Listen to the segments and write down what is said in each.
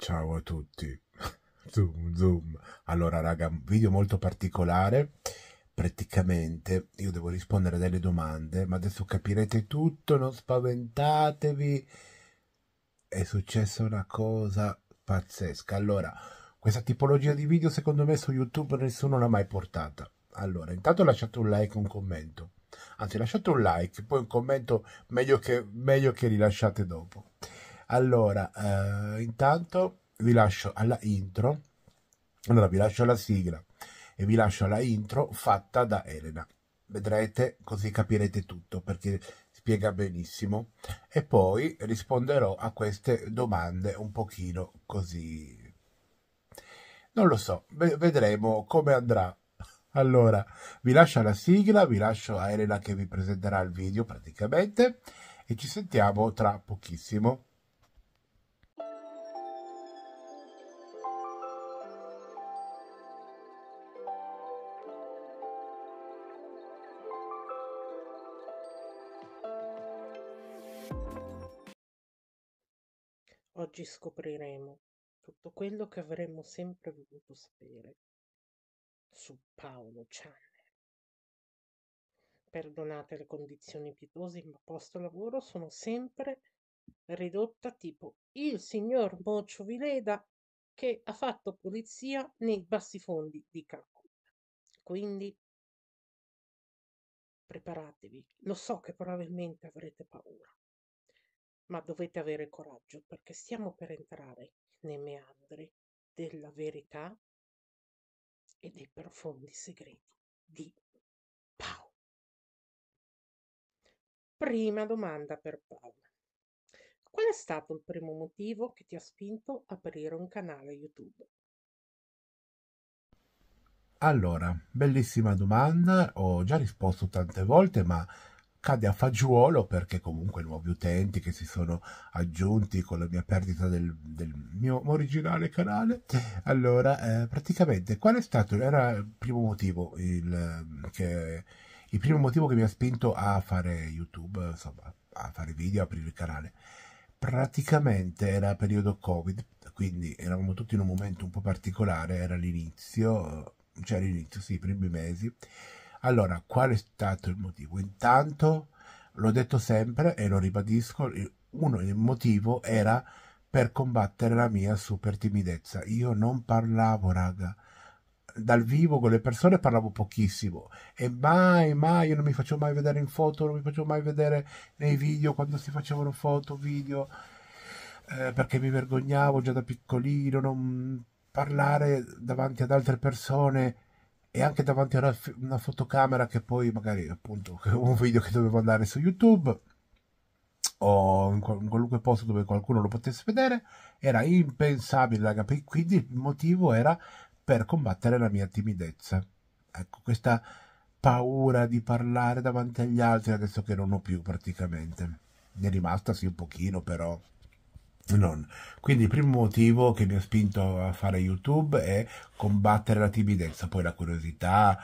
Ciao a tutti. zoom, zoom. Allora, raga, video molto particolare. Praticamente io devo rispondere a delle domande, ma adesso capirete tutto, non spaventatevi. È successa una cosa pazzesca. Allora, questa tipologia di video secondo me su YouTube nessuno l'ha mai portata. Allora, intanto lasciate un like, e un commento. Anzi, lasciate un like, poi un commento meglio che, meglio che rilasciate dopo. Allora, eh, intanto vi lascio alla intro, allora vi lascio la sigla e vi lascio la intro fatta da Elena. Vedrete così capirete tutto perché spiega benissimo e poi risponderò a queste domande un pochino così. Non lo so, vedremo come andrà. Allora, vi lascio la sigla, vi lascio a Elena che vi presenterà il video praticamente e ci sentiamo tra pochissimo. oggi scopriremo tutto quello che avremmo sempre voluto sapere su Paolo Channel. Perdonate le condizioni pietose, ma posto lavoro sono sempre ridotta tipo il signor Moccio Vileda che ha fatto pulizia nei bassifondi di Cancun. Quindi preparatevi, lo so che probabilmente avrete paura, ma dovete avere coraggio perché stiamo per entrare nei meandri della verità e dei profondi segreti di Paolo. Prima domanda per Paola. Qual è stato il primo motivo che ti ha spinto a aprire un canale YouTube? Allora, bellissima domanda, ho già risposto tante volte, ma cade a fagiolo perché comunque nuovi utenti che si sono aggiunti con la mia perdita del, del mio originale canale allora eh, praticamente qual è stato era il primo motivo il, che, il primo motivo che mi ha spinto a fare youtube insomma a fare video a aprire il canale praticamente era periodo covid quindi eravamo tutti in un momento un po' particolare era l'inizio cioè l'inizio sì i primi mesi allora, qual è stato il motivo? Intanto, l'ho detto sempre e lo ribadisco, uno il motivo era per combattere la mia super timidezza. Io non parlavo, raga. Dal vivo con le persone parlavo pochissimo e mai, mai, io non mi facevo mai vedere in foto, non mi facevo mai vedere nei video quando si facevano foto, video, eh, perché mi vergognavo già da piccolino, non parlare davanti ad altre persone e anche davanti a una, una fotocamera che poi magari appunto un video che dovevo andare su YouTube o in, qualunque posto dove qualcuno lo potesse vedere era impensabile raga, quindi il motivo era per combattere la mia timidezza ecco questa paura di parlare davanti agli altri adesso che non ho più praticamente ne è rimasta sì un pochino però non. Quindi il primo motivo che mi ha spinto a fare YouTube è combattere la timidezza, poi la curiosità,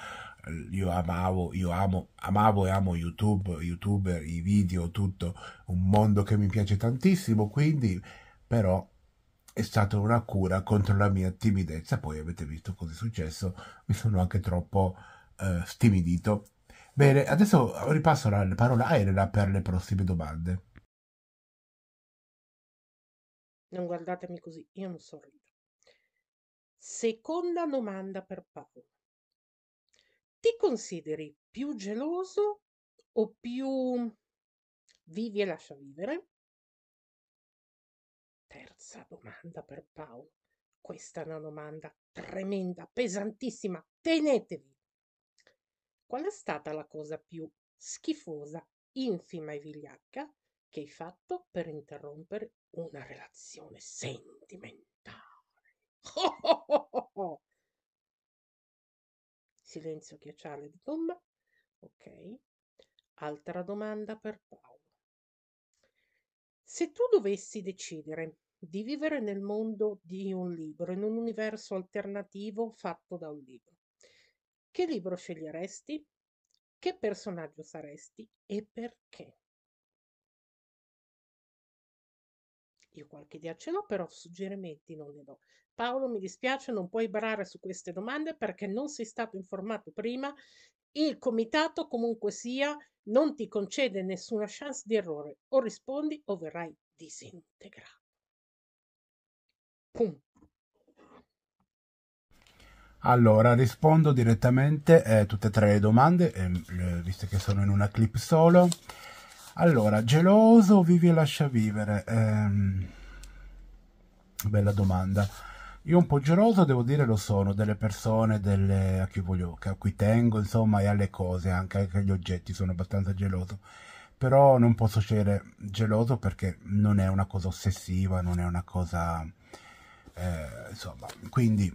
io amavo, io amo, amavo e amo YouTube, YouTuber, i video, tutto, un mondo che mi piace tantissimo, quindi però è stata una cura contro la mia timidezza, poi avete visto cosa è successo, mi sono anche troppo eh, stimidito. Bene, adesso ripasso la parola a Elena per le prossime domande. Non guardatemi così, io non sorrido. Seconda domanda per Paolo. Ti consideri più geloso o più vivi e lascia vivere? Terza domanda per Paolo. Questa è una domanda tremenda, pesantissima. Tenetevi. Qual è stata la cosa più schifosa, infima e vigliacca che hai fatto per interrompere una relazione sentimentale. Oh oh oh Silenzio ghiacciale di tomba. Ok. Altra domanda per Paolo. Se tu dovessi decidere di vivere nel mondo di un libro, in un universo alternativo fatto da un libro, che libro sceglieresti? Che personaggio saresti e perché? Io qualche idea ce l'ho, però suggerimenti non ne do. Paolo, mi dispiace, non puoi barare su queste domande perché non sei stato informato prima. Il comitato, comunque sia, non ti concede nessuna chance di errore. O rispondi o verrai disintegrato. Pum. Allora, rispondo direttamente a eh, tutte e tre le domande, ehm, eh, visto che sono in una clip solo. Allora, geloso, o vivi e lascia vivere. Ehm, bella domanda. Io un po' geloso devo dire lo sono, delle persone, delle, a, cui voglio, a cui tengo, insomma, e alle cose, anche, anche agli oggetti, sono abbastanza geloso. Però non posso scegliere geloso perché non è una cosa ossessiva, non è una cosa... Eh, insomma, quindi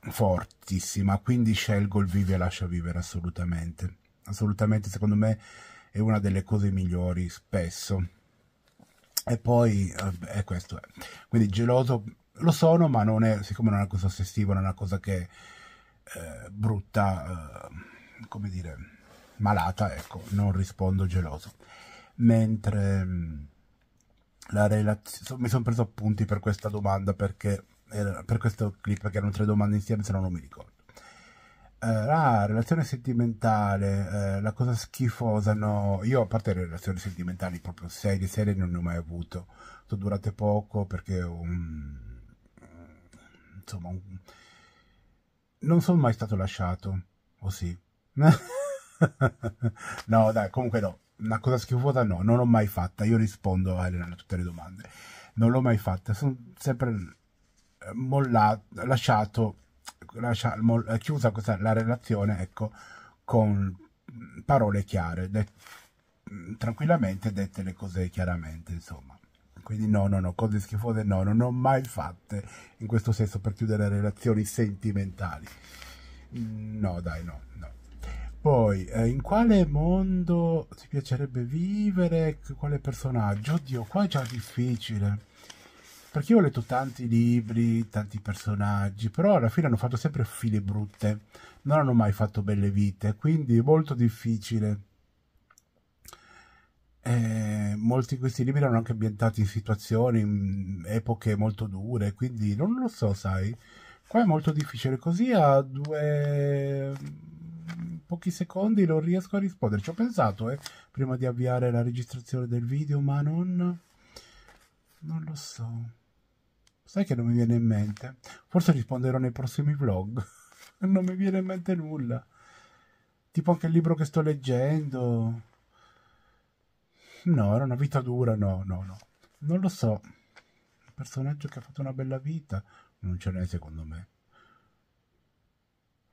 fortissima, quindi scelgo il vivi e lascia vivere assolutamente. Assolutamente, secondo me è una delle cose migliori spesso. E poi, eh, questo è. Eh. Quindi geloso lo sono, ma non è, siccome non è una cosa ossessiva, non è una cosa che eh, brutta, eh, come dire, malata, ecco, non rispondo geloso. Mentre mm, la relazione, mi sono preso appunti per questa domanda perché, era, eh, per questo clip, che erano tre domande insieme, se no non mi ricordo eh, ah, relazione sentimentale, eh, la cosa schifosa, no, io a parte le relazioni sentimentali proprio serie, serie non ne ho mai avuto, sono durate poco perché um, insomma un... non sono mai stato lasciato, o oh, sì? no dai, comunque no, una cosa schifosa no, non l'ho mai fatta, io rispondo a Elena a tutte le domande, non l'ho mai fatta, sono sempre eh, mollato, lasciato lasciamo eh, chiusa questa, la relazione ecco, con parole chiare, det, mm, tranquillamente dette le cose chiaramente, insomma. Quindi no, no, no, cose schifose no, non ho mai fatte in questo senso per chiudere relazioni sentimentali. Mm, no, dai, no, no. Poi, eh, in quale mondo ti piacerebbe vivere? Quale personaggio? Oddio, qua è già difficile perché io ho letto tanti libri, tanti personaggi, però alla fine hanno fatto sempre file brutte, non hanno mai fatto belle vite, quindi è molto difficile. Eh, molti di questi libri erano anche ambientati in situazioni, in mm, epoche molto dure, quindi non lo so, sai. Qua è molto difficile, così a due mm, pochi secondi non riesco a rispondere. Ci ho pensato eh, prima di avviare la registrazione del video, ma non, non lo so. Sai che non mi viene in mente? Forse risponderò nei prossimi vlog. non mi viene in mente nulla. Tipo anche il libro che sto leggendo. No, era una vita dura, no, no, no. Non lo so. Un personaggio che ha fatto una bella vita. Non ce n'è secondo me.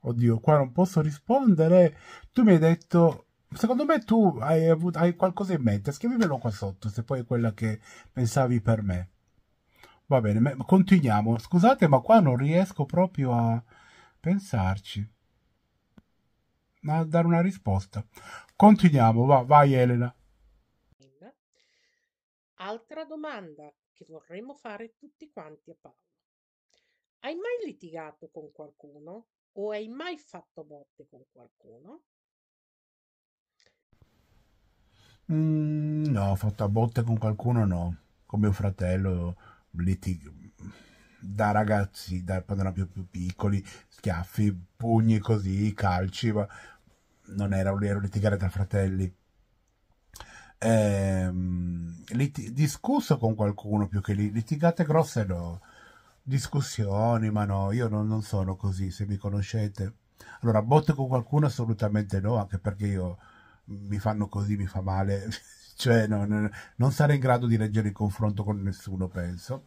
Oddio, qua non posso rispondere. Tu mi hai detto secondo me tu hai, avuto, hai, qualcosa in mente, scrivimelo qua sotto se poi è quella che pensavi per me. Va bene, continuiamo. Scusate, ma qua non riesco proprio a pensarci. A dare una risposta. Continuiamo, va, vai Elena. Altra domanda che vorremmo fare tutti quanti a Paolo. Hai mai litigato con qualcuno o hai mai fatto botte con qualcuno? Mm, no, ho fatto a botte con qualcuno no, con mio fratello litig- da ragazzi, da quando erano più, più, piccoli, schiaffi, pugni così, calci, ma non era, un litigare tra fratelli. Ehm, lit- discusso con qualcuno più che lì, litigate grosse no, discussioni, ma no, io non, non sono così, se mi conoscete. Allora, botte con qualcuno assolutamente no, anche perché io mi fanno così, mi fa male, cioè no, non sarei in grado di leggere il confronto con nessuno, penso.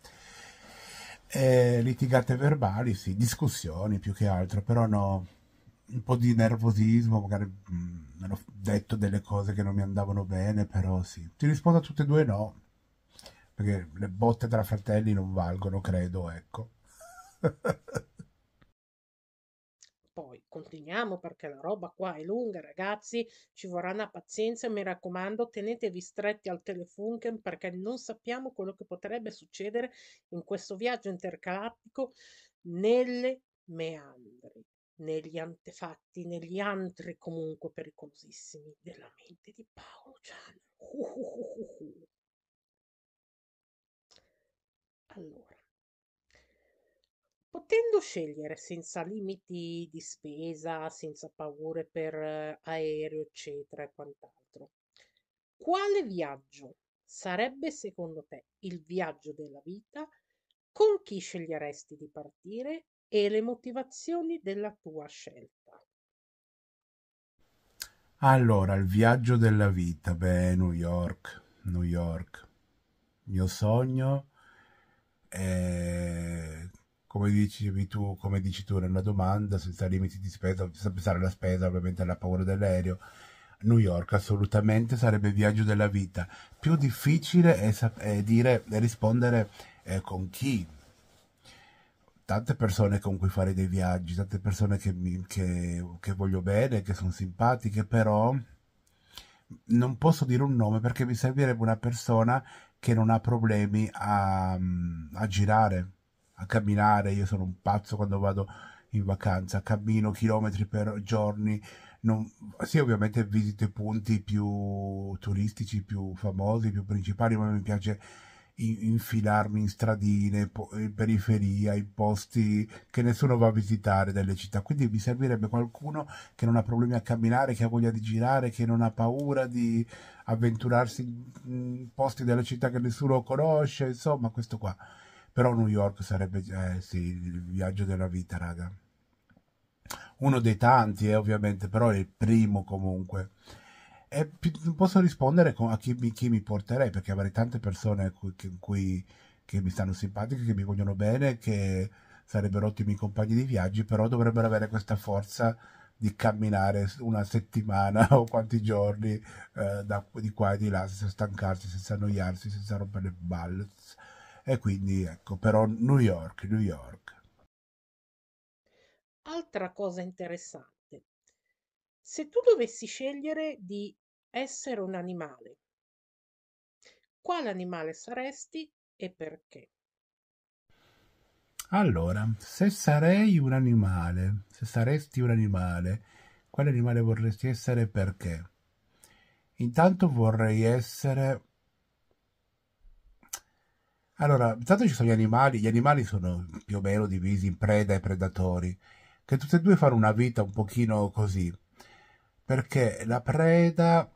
E eh, litigate verbali, sì, discussioni più che altro, però no, un po' di nervosismo, magari mh, mm, hanno detto delle cose che non mi andavano bene, però sì. Ti rispondo a tutte e due no, perché le botte tra fratelli non valgono, credo, ecco. Poi continuiamo perché la roba qua è lunga, ragazzi, ci vorrà una pazienza, mi raccomando, tenetevi stretti al telefunken perché non sappiamo quello che potrebbe succedere in questo viaggio intercalattico nelle meandri, negli antefatti, negli antri comunque pericolosissimi della mente di Paolo Giano. Uh, uh, uh, uh, uh. allora, Potendo scegliere senza limiti di spesa, senza paure per eh, aereo, eccetera e quant'altro, quale viaggio sarebbe secondo te il viaggio della vita? Con chi sceglieresti di partire e le motivazioni della tua scelta? Allora, il viaggio della vita, beh, New York, New York. mio sogno è come dicevi tu, come dici tu nella domanda, senza limiti di spesa, senza pensare alla spesa, ovviamente alla paura dell'aereo. New York assolutamente sarebbe il viaggio della vita. Più difficile è, sap- è dire, è rispondere eh, con chi. Tante persone con cui fare dei viaggi, tante persone che, mi, che, che voglio bene, che sono simpatiche, però non posso dire un nome perché mi servirebbe una persona che non ha problemi a, a girare a camminare, io sono un pazzo quando vado in vacanza, cammino chilometri per giorni, non, sì ovviamente visito i punti più turistici, più famosi, più principali, ma mi piace infilarmi in stradine, in periferia, in posti che nessuno va a visitare delle città. Quindi mi servirebbe qualcuno che non ha problemi a camminare, che ha voglia di girare, che non ha paura di avventurarsi in posti della città che nessuno conosce, insomma, questo qua però New York sarebbe eh, sì, il viaggio della vita raga uno dei tanti eh, ovviamente però è il primo comunque e posso rispondere a chi mi, chi mi, porterei perché avrei tante persone cui, cui, che mi stanno simpatiche che mi vogliono bene che sarebbero ottimi compagni di viaggi però dovrebbero avere questa forza di camminare una settimana o quanti giorni eh, da, di qua e di là senza stancarsi, senza annoiarsi, senza rompere le balle, e quindi ecco, però New York, New York. Altra cosa interessante, se tu dovessi scegliere di essere un animale, quale animale saresti e perché? Allora, se sarei un animale, se saresti un animale, quale animale vorresti essere e perché? Intanto vorrei essere allora, intanto ci sono gli animali, gli animali sono più o meno divisi in preda e predatori, che tutti e due fanno una vita un pochino così, perché la preda,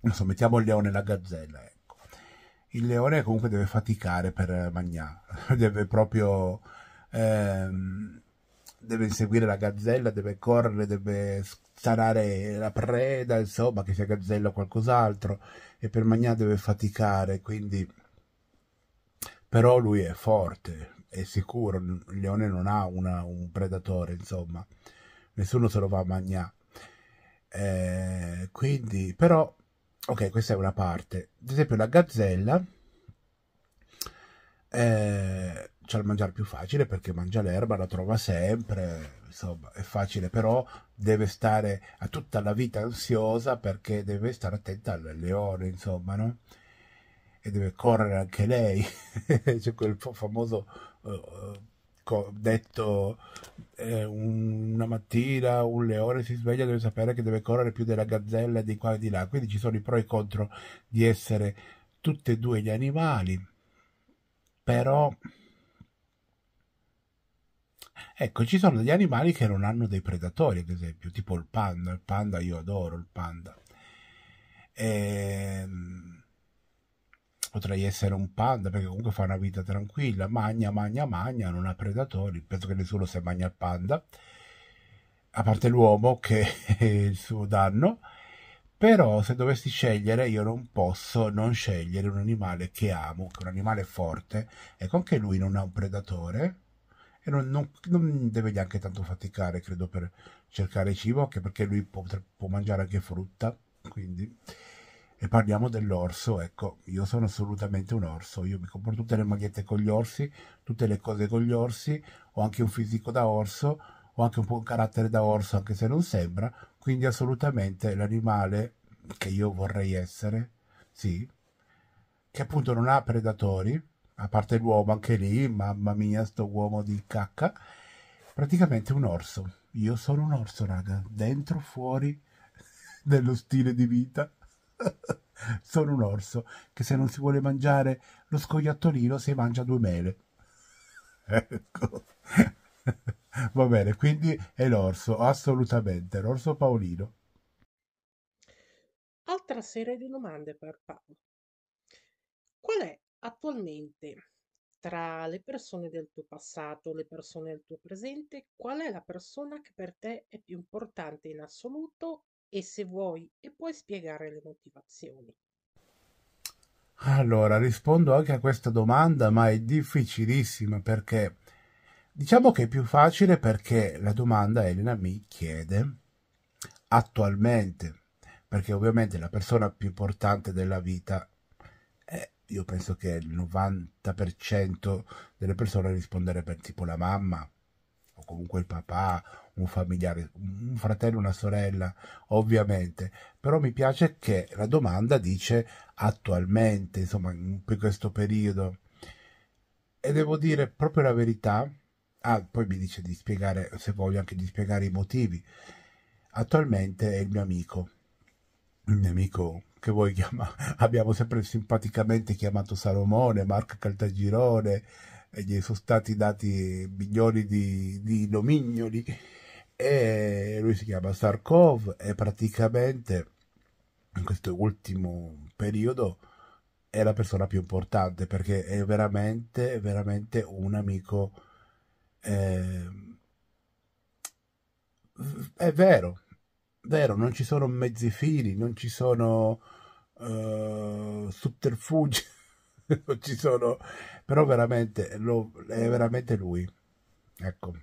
insomma, mettiamo il leone e la gazzella, ecco. Il leone comunque deve faticare per mangiare, deve proprio... Ehm, deve inseguire la gazzella, deve correre, deve starare la preda, insomma, che sia gazzella o qualcos'altro, e per mangiare deve faticare, quindi però lui è forte, è sicuro, il leone non ha una, un predatore, insomma, nessuno se lo va a mangiare. Eh, quindi, però, ok, questa è una parte. Ad esempio la gazzella eh, c'ha il mangiare più facile perché mangia l'erba, la trova sempre, insomma, è facile, però deve stare a tutta la vita ansiosa perché deve stare attenta al leone, insomma, no? e deve correre anche lei, c'è quel famoso uh, detto eh, una mattina un leone si sveglia deve sapere che deve correre più della gazzella di qua e di là, quindi ci sono i pro e i contro di essere tutti e due gli animali, però Ecco, ci sono degli animali che non hanno dei predatori, ad esempio, tipo il panda. Il panda, io adoro il panda. Ehm potrei essere un panda perché comunque fa una vita tranquilla, magna, magna, magna, non ha predatori, penso che nessuno si magna il panda, a parte l'uomo che è il suo danno, però se dovessi scegliere io non posso non scegliere un animale che amo, che è un animale forte, ecco anche lui non ha un predatore e non, non, non deve neanche tanto faticare, credo, per cercare cibo, anche perché lui può, può mangiare anche frutta, quindi e parliamo dell'orso, ecco, io sono assolutamente un orso, io mi compro tutte le magliette con gli orsi, tutte le cose con gli orsi, ho anche un fisico da orso, ho anche un po' un carattere da orso, anche se non sembra, quindi assolutamente l'animale che io vorrei essere, sì, che appunto non ha predatori, a parte l'uomo anche lì, mamma mia, sto uomo di cacca, praticamente un orso. Io sono un orso, raga, dentro, fuori dello stile di vita Sono un orso che se non si vuole mangiare lo scoiattolino si mangia due mele. Ecco. Va bene, quindi è l'orso, assolutamente, l'orso Paolino. Altra serie di domande per Paolo. Qual è attualmente tra le persone del tuo passato, le persone del tuo presente, qual è la persona che per te è più importante in assoluto e se vuoi e puoi spiegare le motivazioni. Allora, rispondo anche a questa domanda, ma è difficilissima perché diciamo che è più facile perché la domanda Elena mi chiede attualmente, perché ovviamente la persona più importante della vita è io penso che il 90% delle persone risponderebbe tipo la mamma, comunque il papà, un familiare, un fratello, una sorella, ovviamente. Però mi piace che la domanda dice attualmente, insomma, in questo periodo. E devo dire proprio la verità. Ah, poi mi dice di spiegare, se voglio anche di spiegare i motivi. Attualmente è il mio amico, il mio amico che voi chiamate, abbiamo sempre simpaticamente chiamato Salomone, Marco Caltagirone, e gli sono stati dati milioni di, di nomignoli e lui si chiama Sarkov e praticamente in questo ultimo periodo è la persona più importante perché è veramente, veramente un amico. Eh, è vero, vero, non ci sono mezzi fili, non ci sono eh, subterfugi non ci sono, però veramente lo, è veramente lui, ecco,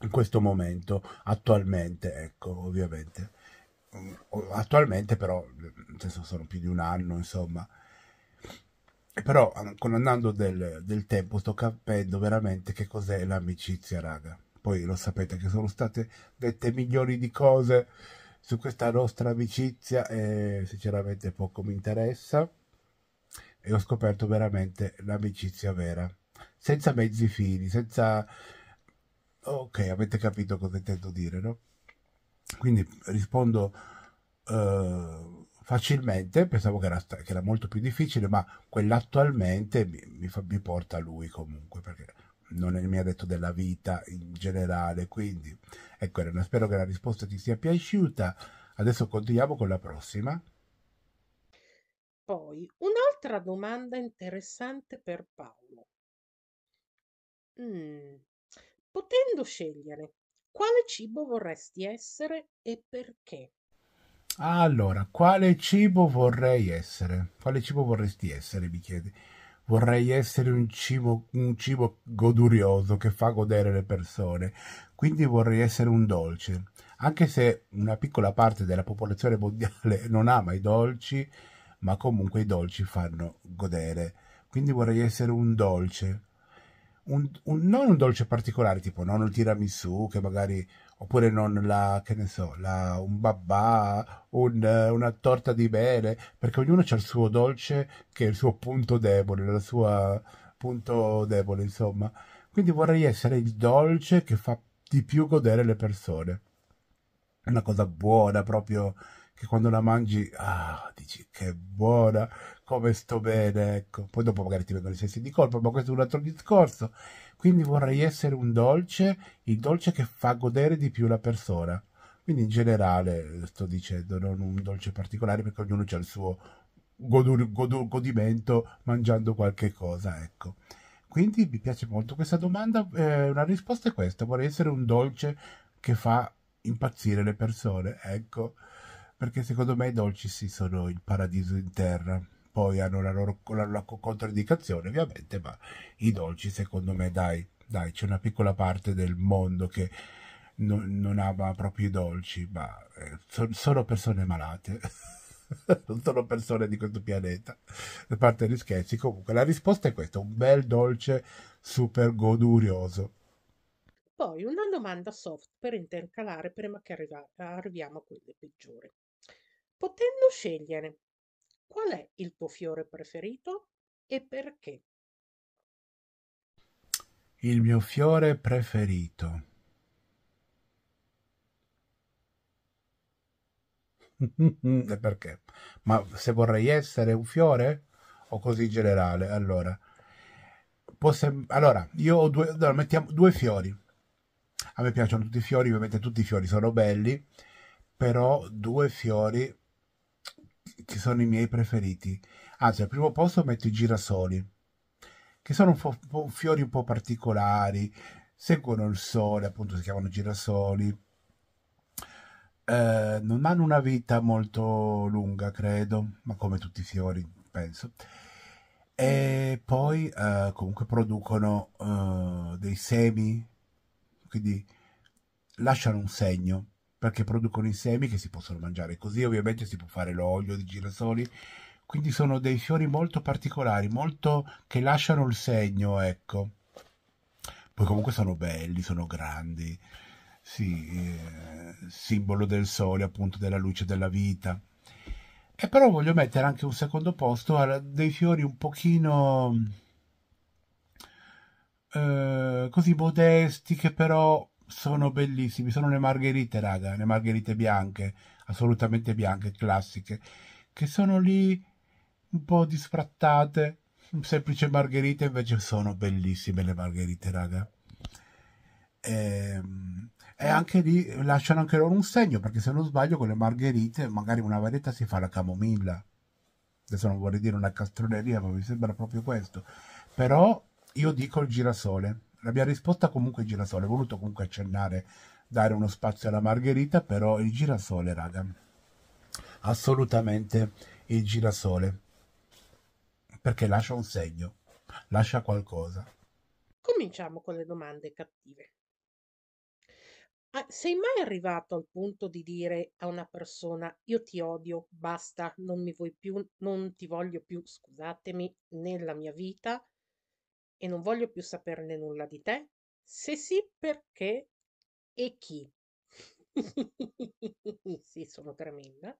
in questo momento, attualmente, ecco, ovviamente, mm, attualmente però, nel senso sono più di un anno, insomma, però con andando del, del tempo sto capendo veramente che cos'è l'amicizia, raga. Poi lo sapete che sono state dette milioni di cose su questa nostra amicizia e sinceramente poco mi interessa e ho scoperto veramente l'amicizia vera, senza mezzi fini, senza... Ok, avete capito cosa intendo dire, no? Quindi rispondo uh, facilmente, pensavo che era, che era, molto più difficile, ma quell'attualmente mi, mi, fa, mi porta a lui comunque, perché non è, mi ha detto della vita in generale, quindi ecco, spero che la risposta ti sia piaciuta. Adesso continuiamo con la prossima poi un'altra domanda interessante per Paolo. Mm. Potendo scegliere, quale cibo vorresti essere e perché? Allora, quale cibo vorrei essere? Quale cibo vorresti essere, mi chiedi? Vorrei essere un cibo, un cibo godurioso che fa godere le persone, quindi vorrei essere un dolce. Anche se una piccola parte della popolazione mondiale non ama i dolci, ma comunque i dolci fanno godere. Quindi vorrei essere un dolce, un, un, non un dolce particolare, tipo non il tiramisù, che magari, oppure non la, che ne so, la, un babà, un, una torta di mele, perché ognuno ha il suo dolce che è il suo punto debole, la sua punto debole, insomma. Quindi vorrei essere il dolce che fa di più godere le persone. Una cosa buona, proprio che quando la mangi, ah, dici che buona, come sto bene, ecco. Poi dopo magari ti vengono i sensi di colpa, ma questo è un altro discorso. Quindi vorrei essere un dolce, il dolce che fa godere di più la persona. Quindi in generale sto dicendo non un dolce particolare perché ognuno ha il suo godur, godur, godimento mangiando qualche cosa, ecco. Quindi mi piace molto questa domanda, eh, una risposta è questa, vorrei essere un dolce che fa impazzire le persone, ecco perché secondo me i dolci sì sono il paradiso in terra poi hanno la loro la, la controindicazione ovviamente ma i dolci secondo me dai, dai c'è una piccola parte del mondo che non, non ama proprio i dolci ma eh, so, sono persone malate non sono persone di questo pianeta. Da parte degli scherzi, comunque la risposta è questa: un bel dolce super godurioso. Poi una domanda soft per intercalare prima che arriva- arriviamo a quelle peggiori. Potendo scegliere, qual è il tuo fiore preferito e perché? Il mio fiore preferito. e perché? Ma se vorrei essere un fiore o così generale? Allora, posso, allora io ho due, allora, mettiamo due fiori. A me piacciono tutti i fiori, ovviamente tutti i fiori sono belli, però due fiori che sono i miei preferiti. Anzi, al primo posto metto i girasoli, che sono un po', fiori un po' particolari, seguono il sole, appunto si chiamano girasoli. Eh, non hanno una vita molto lunga, credo, ma come tutti i fiori, penso. E poi eh, comunque producono eh, dei semi, quindi lasciano un segno perché producono i semi che si possono mangiare così, ovviamente si può fare l'olio di girasoli, quindi sono dei fiori molto particolari, molto che lasciano il segno, ecco. Poi comunque sono belli, sono grandi, sì, eh, simbolo del sole, appunto della luce della vita. E però voglio mettere anche un secondo posto a dei fiori un pochino eh, così modesti che però sono bellissimi, sono le margherite, raga, le margherite bianche, assolutamente bianche, classiche, che sono lì un po' disfrattate, semplice margherite, invece sono bellissime le margherite, raga. E, ehm, e anche lì lasciano anche loro un segno, perché se non sbaglio con le margherite magari una varietà si fa la camomilla. Adesso non vorrei dire una castroneria, ma mi sembra proprio questo. Però io dico il girasole la mia risposta comunque è girasole, ho voluto comunque accennare, dare uno spazio alla margherita, però il girasole, raga, assolutamente il girasole, perché lascia un segno, lascia qualcosa. Cominciamo con le domande cattive. Ah, sei mai arrivato al punto di dire a una persona io ti odio, basta, non mi vuoi più, non ti voglio più, scusatemi, nella mia vita? e non voglio più saperne nulla di te? Se sì, perché e chi? sì, sono tremenda.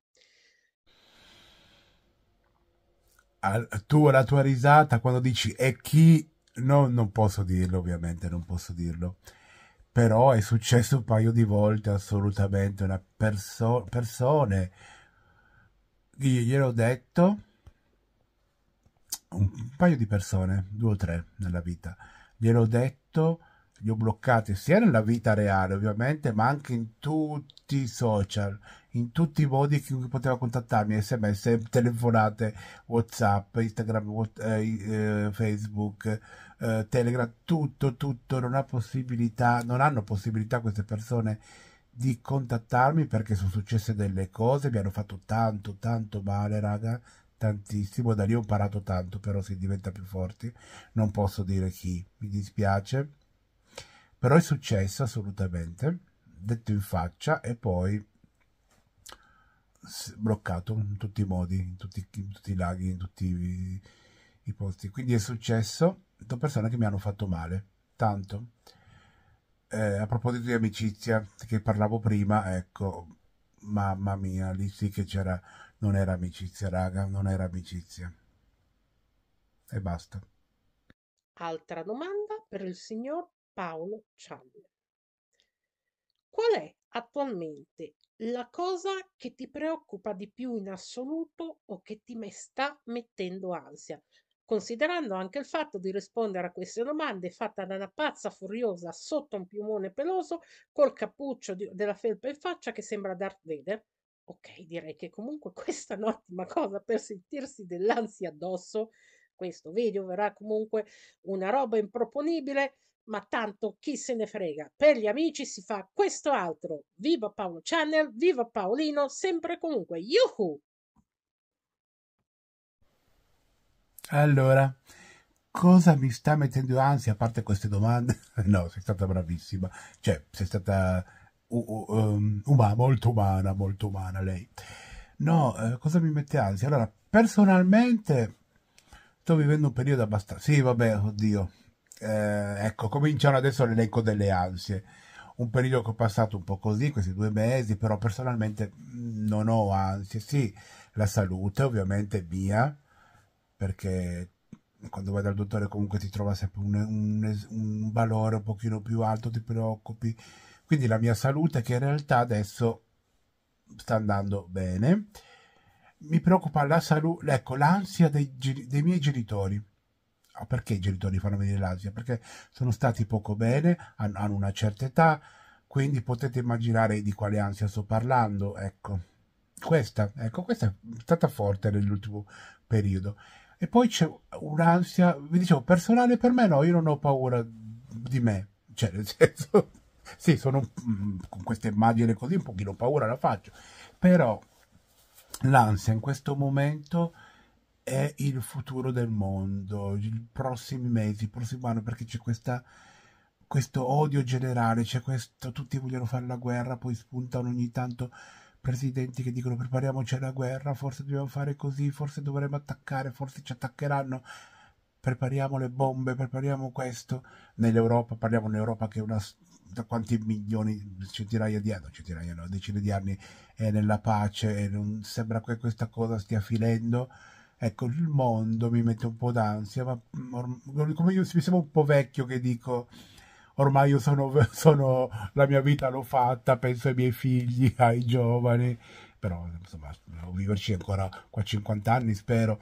Tu la tua risata quando dici e chi? No, non posso dirlo, ovviamente, non posso dirlo. Però è successo un paio di volte assolutamente. Una perso- persone. Io gliel'ho detto un paio di persone, due o tre nella vita, gliel'ho detto, li ho bloccati sia nella vita reale ovviamente, ma anche in tutti i social, in tutti i modi chiunque poteva contattarmi, sms, telefonate, whatsapp, instagram, what, eh, eh, facebook, eh, telegram, tutto, tutto, non, ha possibilità, non hanno possibilità queste persone di contattarmi perché sono successe delle cose, mi hanno fatto tanto, tanto male, raga, tantissimo, da lì ho imparato tanto, però si diventa più forti, non posso dire chi, mi dispiace, però è successo assolutamente, detto in faccia e poi bloccato in tutti i modi, in tutti, in tutti i laghi, in tutti i, i posti. Quindi è successo, sono persone che mi hanno fatto male, tanto. Eh, a proposito di amicizia che parlavo prima, ecco, mamma mia, lì sì che c'era non era amicizia, raga, non era amicizia. E basta. Altra domanda per il signor Paolo Cialli. Qual è attualmente la cosa che ti preoccupa di più in assoluto o che ti sta mettendo ansia? Considerando anche il fatto di rispondere a queste domande fatta da una pazza furiosa sotto un piumone peloso col cappuccio di, della felpa in faccia che sembra Darth Vader Ok, direi che comunque questa è un'ottima cosa per sentirsi dell'ansia addosso. Questo video verrà comunque una roba improponibile, ma tanto chi se ne frega. Per gli amici si fa questo altro. Viva Paolo Channel, viva Paolino, sempre e comunque. Yuhu! Allora, cosa mi sta mettendo ansia, a parte queste domande? no, sei stata bravissima. Cioè, sei stata um, ehm, umana, molto umana, molto umana lei. No, eh, cosa mi mette ansia? Allora, personalmente sto vivendo un periodo abbastanza... Sì, vabbè, oddio. Eh, ecco, cominciano adesso l'elenco delle ansie. Un periodo che ho passato un po' così, questi due mesi, però personalmente mm, non ho ansie. Sì, la salute ovviamente è mia, perché quando vai dal dottore comunque ti trova sempre un, un, un valore un pochino più alto, ti preoccupi quindi la mia salute che in realtà adesso sta andando bene. Mi preoccupa la salute, ecco, l'ansia dei, dei miei genitori. Ah, perché i genitori fanno venire l'ansia? Perché sono stati poco bene, hanno una certa età, quindi potete immaginare di quale ansia sto parlando, ecco. Questa, ecco, questa è stata forte nell'ultimo periodo. E poi c'è un'ansia, vi dicevo, personale per me no, io non ho paura di me, cioè nel senso sì, sono mm, con questa immagine così un pochino paura la faccio, però l'ansia in questo momento è il futuro del mondo, i prossimi mesi, il prossimo anno, perché c'è questa, questo odio generale, c'è questo, tutti vogliono fare la guerra, poi spuntano ogni tanto presidenti che dicono prepariamoci alla guerra, forse dobbiamo fare così, forse dovremmo attaccare, forse ci attaccheranno, prepariamo le bombe, prepariamo questo. Nell'Europa, parliamo dell'Europa che è una da quanti milioni, centinaia di anni, centinaia no, decine di anni è nella pace e non sembra che questa cosa stia finendo. Ecco, il mondo mi mette un po' d'ansia, ma come io mi sembra un po' vecchio che dico ormai io sono, sono, la mia vita l'ho fatta, penso ai miei figli, ai giovani, però insomma, devo viverci ancora qua 50 anni spero.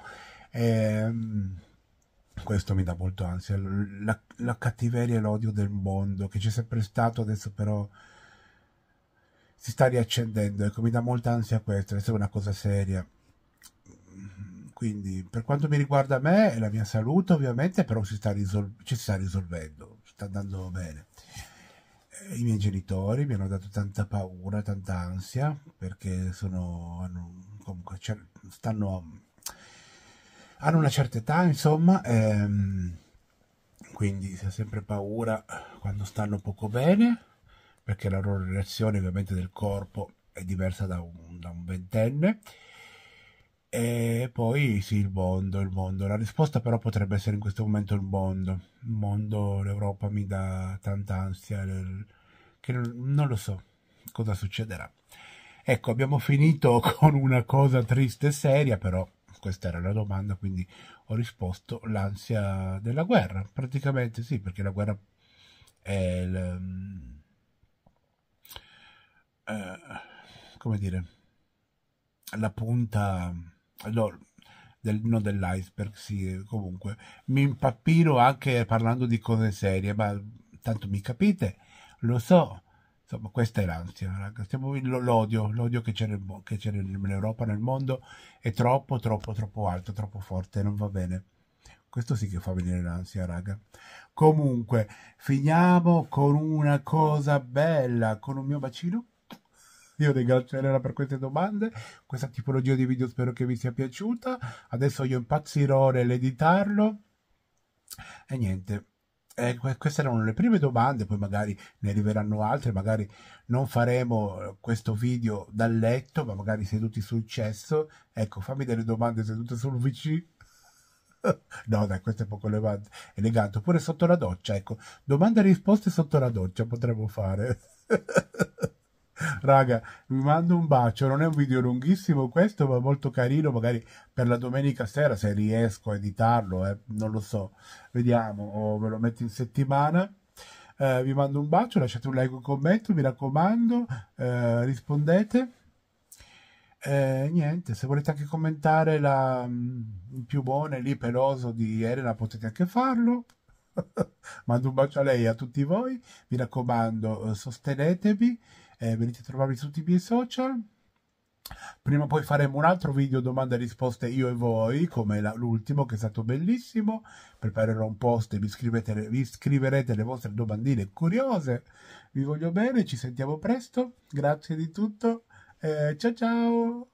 Ehm questo mi dà molto ansia, la, la cattiveria e l'odio del mondo che c'è sempre stato, adesso però si sta riaccendendo, ecco, mi dà molta ansia questo, adesso è una cosa seria. Quindi, per quanto mi riguarda me e la mia salute, ovviamente, però si sta risol- ci sta risolvendo, sta andando bene. Eh, I miei genitori mi hanno dato tanta paura, tanta ansia, perché sono, hanno, comunque, stanno hanno una certa età, insomma, ehm, quindi si ha sempre paura quando stanno poco bene, perché la loro reazione ovviamente del corpo è diversa da un, da un ventenne. E poi sì, il mondo, il mondo. La risposta però potrebbe essere in questo momento il mondo. Il mondo, l'Europa mi dà tanta ansia, che non lo so cosa succederà. Ecco, abbiamo finito con una cosa triste e seria, però questa era la domanda, quindi ho risposto l'ansia della guerra. Praticamente sì, perché la guerra è il, mm, eh, come dire, la punta no, del, non dell'iceberg, sì, comunque mi impappiro anche parlando di cose serie, ma tanto mi capite, lo so Insomma, questa è l'ansia, ragazzi. l'odio, l'odio che c'è, nel, che nell'Europa, nel mondo, è troppo, troppo, troppo alto, troppo forte, non va bene. Questo sì che fa venire l'ansia, raga. Comunque, finiamo con una cosa bella, con un mio bacino. Io ringrazio Elena per queste domande, questa tipologia di video spero che vi sia piaciuta. Adesso io impazzirò nell'editarlo. E niente, eh, queste erano le prime domande, poi magari ne arriveranno altre, magari non faremo eh, questo video dal letto, ma magari seduti sul cesso. Ecco, fammi delle domande sedute sul VC. no, dai, questo è poco elegante. Oppure sotto la doccia, ecco, domande e risposte sotto la doccia potremmo fare. Raga, vi mando un bacio, non è un video lunghissimo questo, ma molto carino, magari per la domenica sera se riesco a editarlo, eh, non lo so, vediamo, o ve lo metto in settimana. Eh, vi mando un bacio, lasciate un like, un commento, mi raccomando, eh, rispondete. Eh, niente, se volete anche commentare la, mm, il piumone lì peloso di Elena potete anche farlo. Mando un bacio a lei e a tutti voi, mi raccomando, eh, sostenetevi eh, venite a trovarmi su tutti i miei social. Prima o poi faremo un altro video domande e risposte io e voi, come la, l'ultimo che è stato bellissimo. Preparerò un post e vi, vi scriverete le vostre domandine curiose. Vi voglio bene, ci sentiamo presto. Grazie di tutto. Eh, ciao ciao!